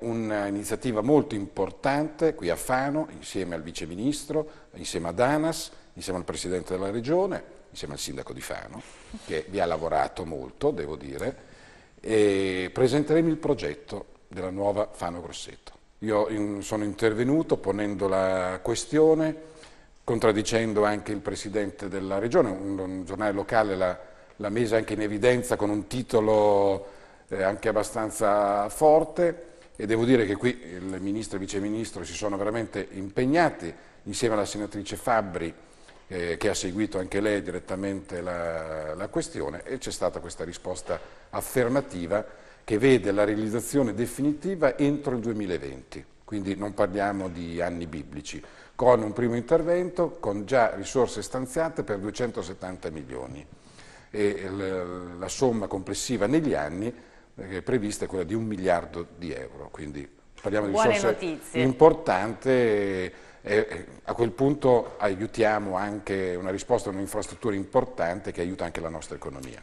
Un'iniziativa molto importante qui a Fano, insieme al Vice Ministro, insieme ad Anas, insieme al Presidente della Regione, insieme al Sindaco di Fano, che vi ha lavorato molto, devo dire, e presenteremo il progetto della nuova Fano Grosseto. Io sono intervenuto ponendo la questione, contraddicendo anche il Presidente della Regione, un, giornale locale l'ha messa anche in evidenza con un titolo eh, anche abbastanza forte, e devo dire che qui il ministro e il Vice Ministro si sono veramente impegnati insieme alla senatrice Fabbri eh, che ha seguito anche lei direttamente la, la questione e c'è stata questa risposta affermativa che vede la realizzazione definitiva entro il 2020, quindi non parliamo di anni biblici, con un primo intervento con già risorse stanziate per 270 milioni e la somma complessiva negli anni eh, prevista è quella di un miliardo di euro, quindi parliamo di Buone risorse notizie. importante e, a quel punto aiutiamo anche una risposta a un'infrastruttura importante che aiuta anche la nostra economia.